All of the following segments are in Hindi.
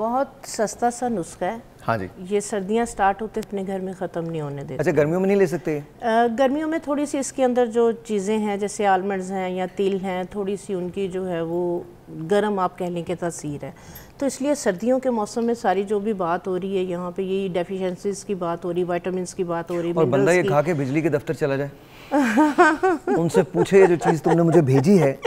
बहुत सस्ता सा नुस्खा है हाँ जी ये सर्दियाँ स्टार्ट होते अपने घर में ख़त्म नहीं होने देते अच्छा गर्मियों में नहीं ले सकते आ, गर्मियों में थोड़ी सी इसके अंदर जो चीज़ें हैं जैसे आलमंड्स हैं या तिल हैं थोड़ी सी उनकी जो है वो गर्म आप कह लें कि तसीर है तो इसलिए सर्दियों के मौसम में सारी जो भी बात हो रही है यहाँ पे यही डेफिशेंसीज की बात हो रही वाइटामस की बात हो रही है और बंदा ये खा के बिजली के दफ्तर चला जाए उनसे पूछे जो चीज़ तुमने मुझे भेजी है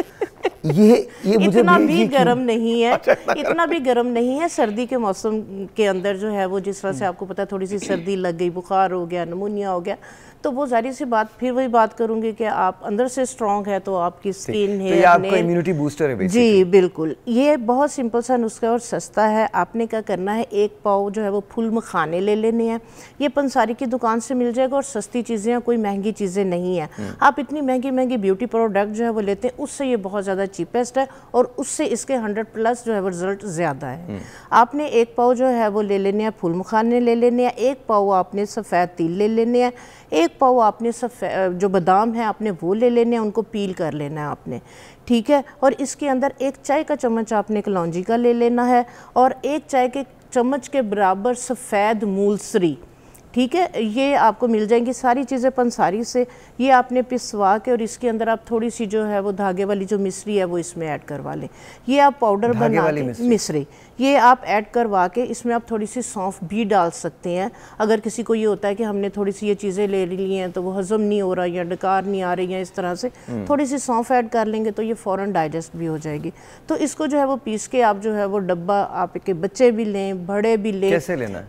ये ये मुझे इतना भी गर्म नहीं है अच्छा, इतना, अच्छा, अच्छा। इतना भी गर्म नहीं है सर्दी के मौसम के अंदर जो है वो जिस तरह से हम्म। आपको पता है थोड़ी सी सर्दी लग गई बुखार हो गया नमूनिया हो गया तो वो जाहिर सी बात फिर वही बात करूँगी कि आप अंदर से स्ट्रॉन्ग है तो आपकी स्किन तो है तो आपको इम्यूनिटी बूस्टर है जी बिल्कुल ये बहुत सिंपल सा नुस्खा और सस्ता है आपने क्या करना है एक पाव जो है वो फुल मखाने ले लेने हैं ये पंसारी की दुकान से मिल जाएगा और सस्ती चीज़ें हैं कोई महंगी चीज़ें नहीं है हम्म। आप इतनी महंगी महंगी ब्यूटी प्रोडक्ट जो है वो लेते हैं उससे ये बहुत ज़्यादा चीपेस्ट है और उससे इसके हंड्रेड प्लस जो है वो रिजल्ट ज़्यादा है हम्म। आपने एक पाव जो है वो ले लेने हैं फुल मखाने ले लेने हैं एक पाव आपने सफ़ेद तिल ले लेने हैं एक एक पाव आपने सब जो बादाम है आपने वो ले लेने हैं उनको पील कर लेना है आपने ठीक है और इसके अंदर एक चाय का चम्मच आपने कलौजी का ले लेना है और एक चाय के चम्मच के बराबर सफ़ेद मूलसरी ठीक है ये आपको मिल जाएंगी सारी चीज़ें पंसारी से ये आपने पिसवा के और इसके अंदर आप थोड़ी सी जो है वो धागे वाली जो मिश्री है वो इसमें ऐड करवा लें ये आप पाउडर बना मिश्री ये आप ऐड करवा के इसमें आप थोड़ी सी सौंफ भी डाल सकते हैं अगर किसी को ये होता है कि हमने थोड़ी सी ये चीज़ें ले ली हैं तो वो हज़म नहीं हो रहा या डकार नहीं आ रही है इस तरह से हम्म। थोड़ी सी सौंफ ऐड कर लेंगे तो ये फ़ौर डाइजेस्ट भी हो जाएगी तो इसको जो है वो पीस के आप जो है वो डब्बा आपके बच्चे भी लें बड़े भी लें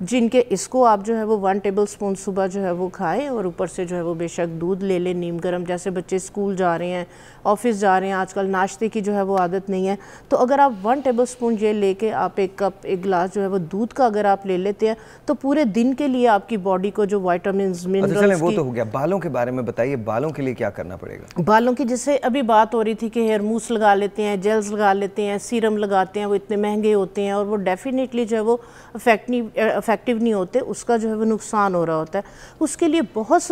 जिनके इसको आप जो है वो वन टेबल टेबल स्पून सुबह जो है वो खाएं और ऊपर से जो है वो बेशक दूध ले लें नीम गर्म जैसे बच्चे स्कूल जा रहे हैं ऑफिस जा रहे हैं आजकल नाश्ते की जो है वो आदत नहीं है तो अगर आप वन टेबल स्पून ये लेके आप एक कप एक गिलास जो है वो दूध का अगर आप ले लेते हैं तो पूरे दिन के लिए आपकी बॉडी को जो वाइटामिन अच्छा, वो तो हो गया बालों के बारे में बताइए बालों के लिए क्या करना पड़ेगा बालों की जैसे अभी बात हो रही थी कि हेयर मूस लगा लेते हैं जेल्स लगा लेते हैं सीरम लगाते हैं वो इतने महंगे होते हैं और वो डेफिनेटली जो है वो अफेक्टिव नहीं होते उसका जो है वो नुकसान नुकसान हो रहा होता है उसके लिए बहुत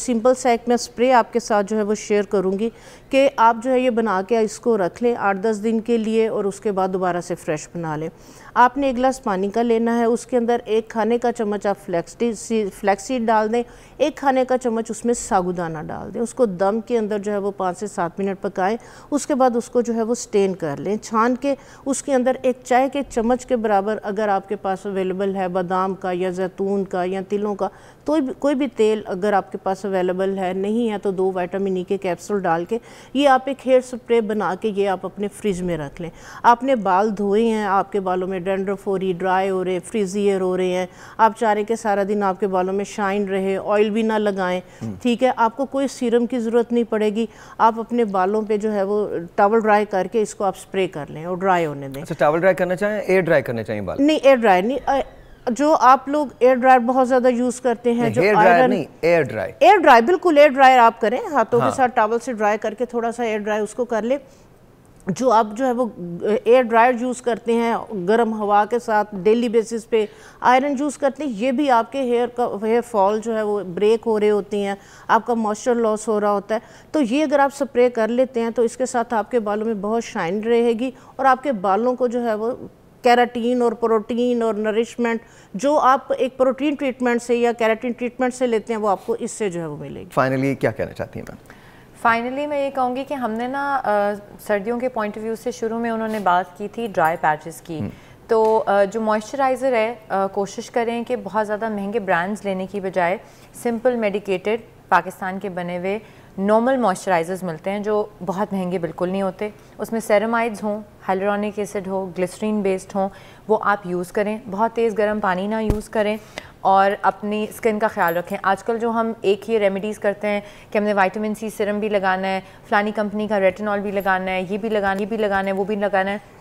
सिंपल सा एक मैं स्प्रे आपके साथ जो है वो शेयर करूँगी कि आप जो है ये बना के इसको रख लें आठ दस दिन के लिए और उसके बाद दोबारा से फ्रेश बना लें आपने एक गिलास पानी का लेना है उसके अंदर एक खाने का चम्मच आप फ्लैक्सी फ्लैक्सीड डाल दें एक खाने का चम्मच उसमें सागुदाना डाल दें उसको दम के अंदर जो है वो पाँच से सात मिनट पकाएं उसके बाद उसको जो है वो स्टेन कर लें छान के उसके अंदर एक चाय के चम्मच के बराबर अगर आपके पास अवेलेबल है बादाम का या जैतून का या तिलों का तो कोई भी तेल अगर आपके पास अवेलेबल है नहीं है तो दो वाइटामिन ई e के कैप्सूल डाल के ये आप एक हेयर स्प्रे बना के ये आप अपने फ्रिज में रख लें आपने बाल धोए हैं आपके बालों में डेंड्रफ हो रही ड्राई हो रहे फ्रीजियर हो रहे हैं आप चाह रहे कि सारा दिन आपके बालों में शाइन रहे ऑयल भी ना लगाएं हम्म। ठीक है आपको कोई सीरम की ज़रूरत नहीं पड़ेगी आप अपने बालों पर जो है वो टावल ड्राई करके इसको आप स्प्रे कर लें और ड्राई होने दें अच्छा टावल ड्राई करना चाहें एयर ड्राई करना चाहिए बाल नहीं एयर ड्राई नहीं जो आप लोग एयर ड्रायर बहुत ज्यादा यूज करते हैं जो नहीं एयर ड्रायर एयर ड्राई बिल्कुल एयर ड्रायर आप करें हाथों हाँ। के साथ टावल से ड्राई करके थोड़ा सा एयर ड्राई उसको कर ले जो आप जो है वो एयर ड्रायर यूज़ करते हैं गर्म हवा के साथ डेली बेसिस पे आयरन यूज़ करते हैं ये भी आपके हेयर का हेयर फॉल जो है वो ब्रेक हो रहे होती हैं आपका मॉइस्चर लॉस हो रहा होता है तो ये अगर आप स्प्रे कर लेते हैं तो इसके साथ आपके बालों में बहुत शाइन रहेगी और आपके बालों को जो है वो कैराटीन और प्रोटीन और नरिशमेंट जो आप एक प्रोटीन ट्रीटमेंट से या कैराटीन ट्रीटमेंट से लेते हैं वो आपको इससे जो है वो मिलेगी फाइनली क्या कहना चाहती हैं मैम फाइनली मैं ये कहूँगी कि हमने ना आ, सर्दियों के पॉइंट ऑफ व्यू से शुरू में उन्होंने बात की थी ड्राई पैचेस की हम्म। तो आ, जो मॉइस्चराइज़र है आ, कोशिश करें कि बहुत ज़्यादा महंगे ब्रांड्स लेने की बजाय सिंपल मेडिकेटेड पाकिस्तान के बने हुए नॉर्मल मॉइस्चराइज़र्स मिलते हैं जो बहुत महंगे बिल्कुल नहीं होते उसमें सेरामाइड्स हों हाइलोरॉनिक एसिड हो ग्लिसरीन बेस्ड हो वो आप यूज़ करें बहुत तेज़ गर्म पानी ना यूज़ करें और अपनी स्किन का ख्याल रखें आजकल जो हम एक ही रेमेडीज़ करते हैं कि हमने विटामिन सी सिरम भी लगाना है फ़लानी कंपनी का रेटिनॉल भी लगाना है ये भी लगाना ये भी लगाना है वो भी लगाना है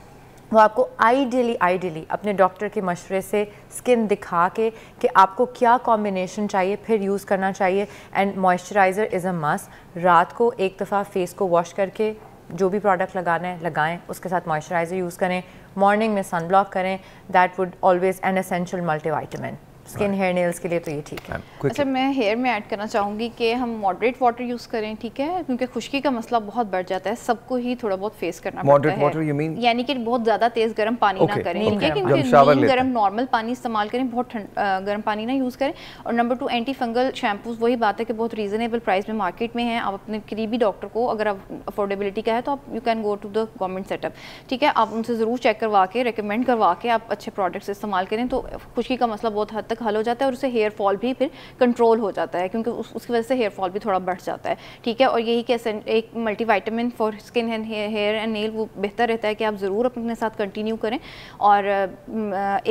वो आपको आइडियली आइडियली अपने डॉक्टर के मशवरे से स्किन दिखा के कि आपको क्या कॉम्बिनेशन चाहिए फिर यूज़ करना चाहिए and moisturiser is a must रात को एक दफ़ा फेस को वॉश करके जो भी प्रोडक्ट लगाना है लगाएं उसके साथ मॉइस्चराइज़र यूज़ करें मॉर्निंग में सन ब्लॉक करें that would always an essential multivitamin skin hair nails के लिए तो ये ठीक है अच्छा मैं हेयर में ऐड करना चाहूँगी कि हम मॉडरेट वाटर यूज़ करें ठीक है क्योंकि खुशकी का मसला बहुत बढ़ जाता है सबको ही थोड़ा बहुत फेस करना मॉडरेट वाटर यानी कि बहुत ज़्यादा तेज़ गर्म पानी okay, ना करें ठीक है क्योंकि गर्म नॉर्मल पानी इस्तेमाल करें बहुत गर्म पानी ना यूज़ करें और number two anti fungal shampoos वही बात है कि बहुत रीज़नेबल प्राइस में मार्केट में है आप अपने करीबी डॉक्टर को अगर आप अफोर्डेबिलिटी का है तो आप you can go to the government setup ठीक है आप उनसे ज़रूर चेक करवा के रिकमेंड करवा के आप अच्छे प्रोडक्ट्स इस्तेमाल करें तो खुशकी का मसला बहुत हद तक हल हो जाता है और उससे हेयर फॉल भी फिर कंट्रोल हो जाता है क्योंकि उस, उसकी वजह से हेयर फॉल भी थोड़ा बढ़ जाता है ठीक है और यही कि एक multivitamin for skin and hair and nail वो बेहतर रहता है कि आप ज़रूर अपने साथ कंटिन्यू करें और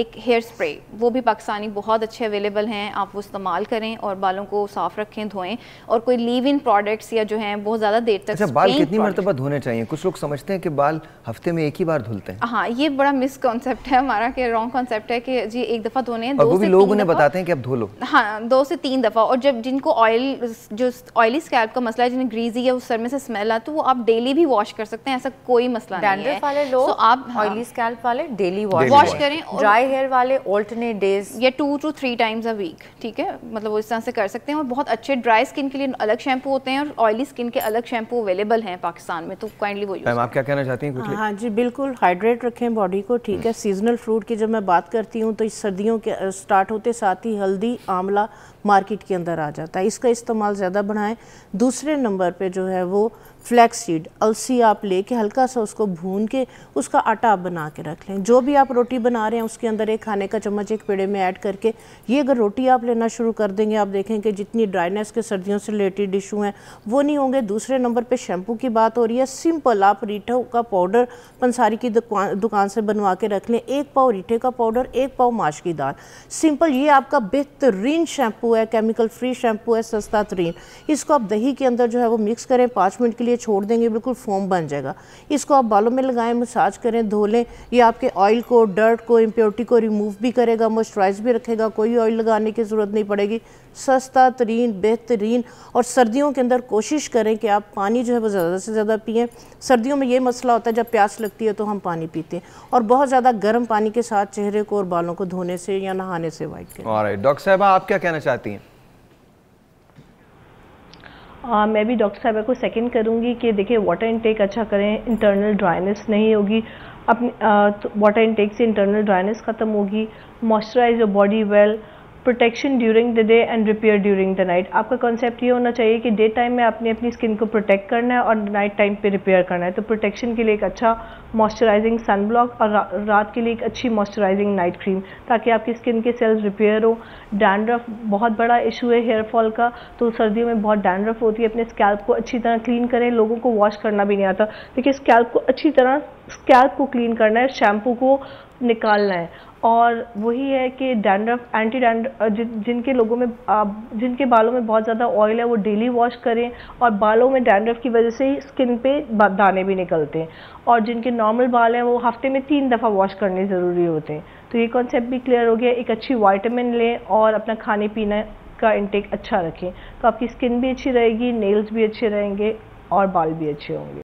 एक हेयर स्प्रे वो भी पाकिस्तानी बहुत अच्छे अवेलेबल हैं आप वो इस्तेमाल करें और बालों को साफ़ रखें धोएं और कोई लीव इन प्रोडक्ट्स या जो हैं बहुत ज़्यादा देर तक अच्छा बाल कितनी मरतबा धोने चाहिए कुछ लोग समझते हैं कि बाल हफ्ते में एक ही बार धुलते हैं हाँ ये बड़ा मिस कॉन्सेप्ट है हमारा कि रॉन्ग कॉन्सेप्ट है कि जी एक दफा धोने दो से लोग लोगों ने बताते हैं कि अब धो लो हाँ दो से तीन दफ़ा और जब जिनको ऑयल जो ऑयली स्कैल्प का मसला है जिन्हें ग्रीजी है उस सर में से स्मेल आता तो वो आप डेली भी वॉश कर सकते हैं ऐसा कोई मसला नहीं है वाले लोग तो आप ऑयली हाँ। स्कैल्प वाले डेली वॉश वॉश करें ड्राई हेयर वाले ऑल्टरनेट डेज या two two three times a week ठीक है मतलब वो इस तरह से कर सकते हैं और बहुत अच्छे ड्राई स्किन के लिए अलग शैम्पू होते हैं और ऑयली स्किन के अलग शैम्पू अवेलेबल हैं पाकिस्तान में तो काइंडली वो आप क्या कहना चाहती हैं हाँ जी बिल्कुल हाइड्रेट रखें बॉडी को ठीक है सीजनल hmm. फ्रूट की जब मैं बात करती हूँ तो इस सर्दियों के स्टार्ट होते साथ ही हल्दी आंवला मार्केट के अंदर आ जाता है इसका इस्तेमाल ज़्यादा बढ़ाएं दूसरे नंबर पे जो है वो फ्लैक्स सीड अलसी आप लेके हल्का सा उसको भून के उसका आटा आप बना के रख लें जो भी आप रोटी बना रहे हैं उसके अंदर एक खाने का चम्मच एक पेड़े में ऐड करके ये अगर रोटी आप लेना शुरू कर देंगे आप देखें कि जितनी ड्राइनेस के सर्दियों से रिलेटेड इशू हैं वो नहीं होंगे दूसरे नंबर पर शैम्पू की बात हो रही है सिंपल आप रीठों का पाउडर पंसारी की दुकान से बनवा के रख लें एक पाव रीठे का पाउडर एक पाव माश की दाल सिंपल ये आपका बेहतरीन शैम्पू शैम्पू है केमिकल फ्री शैम्पू है सस्ता तरीन इसको आप दही के अंदर जो है वो मिक्स करें पाँच मिनट के लिए छोड़ देंगे बिल्कुल फॉर्म बन जाएगा इसको आप बालों में लगाएं मसाज करें धो लें यह आपके ऑयल को डर्ट को इम्प्योरिटी को रिमूव भी करेगा मॉइस्चराइज भी रखेगा कोई ऑयल लगाने की ज़रूरत नहीं पड़ेगी सस्ता तरीन बेहतरीन और सर्दियों के अंदर कोशिश करें कि आप पानी जो है वो ज़्यादा से ज़्यादा पिए सर्दियों में ये मसला होता है जब प्यास लगती है तो हम पानी पीते हैं और बहुत ज़्यादा गर्म पानी के साथ चेहरे को और बालों को धोने से या नहाने से वाइट करें डॉक्टर साहब आप क्या कहना चाहते हैं चाहती हैं आ, मैं भी डॉक्टर साहब को सेकंड करूंगी कि देखिए वाटर इनटेक अच्छा करें इंटरनल ड्राइनेस नहीं होगी अपने वाटर इनटेक तो से इंटरनल ड्राइनेस ख़त्म होगी moisturise your body well protection during the day and repair during the night आपका कॉन्सेप्ट ये होना चाहिए कि डे टाइम में आपने अपनी स्किन को प्रोटेक्ट करना है और नाइट टाइम पे रिपेयर करना है तो प्रोटेक्शन के लिए एक अच्छा मॉइस्चराइजिंग सन ब्लॉक और रा, रात के लिए एक अच्छी मॉइस्चराइजिंग नाइट क्रीम ताकि आपकी स्किन के सेल्स रिपेयर हो डैंड्रफ बहुत बड़ा इशू है हेयर फॉल का तो सर्दियों में बहुत डैंड्रफ होती है अपने स्कैल्प को अच्छी तरह क्लीन करें लोगों को वॉश करना भी नहीं आता देखिए स्कैल्प को अच्छी तरह स्कैल्प को क्लीन करना है शैम्पू को निकालना है और वही है कि डैंड्रफ एंटी डैंड जिन जिनके लोगों में जिनके बालों में बहुत ज़्यादा ऑयल है वो डेली वॉश करें और बालों में डैंड्रफ की वजह से ही स्किन पे दाने भी निकलते हैं और जिनके नॉर्मल बाल हैं वो हफ्ते में तीन दफ़ा वॉश करने ज़रूरी होते हैं तो ये कॉन्सेप्ट भी क्लियर हो गया एक अच्छी वाइटामिन लें और अपना खाने पीने का इंटेक अच्छा रखें तो आपकी स्किन भी अच्छी रहेगी नेल्स भी अच्छे रहेंगे और बाल भी अच्छे होंगे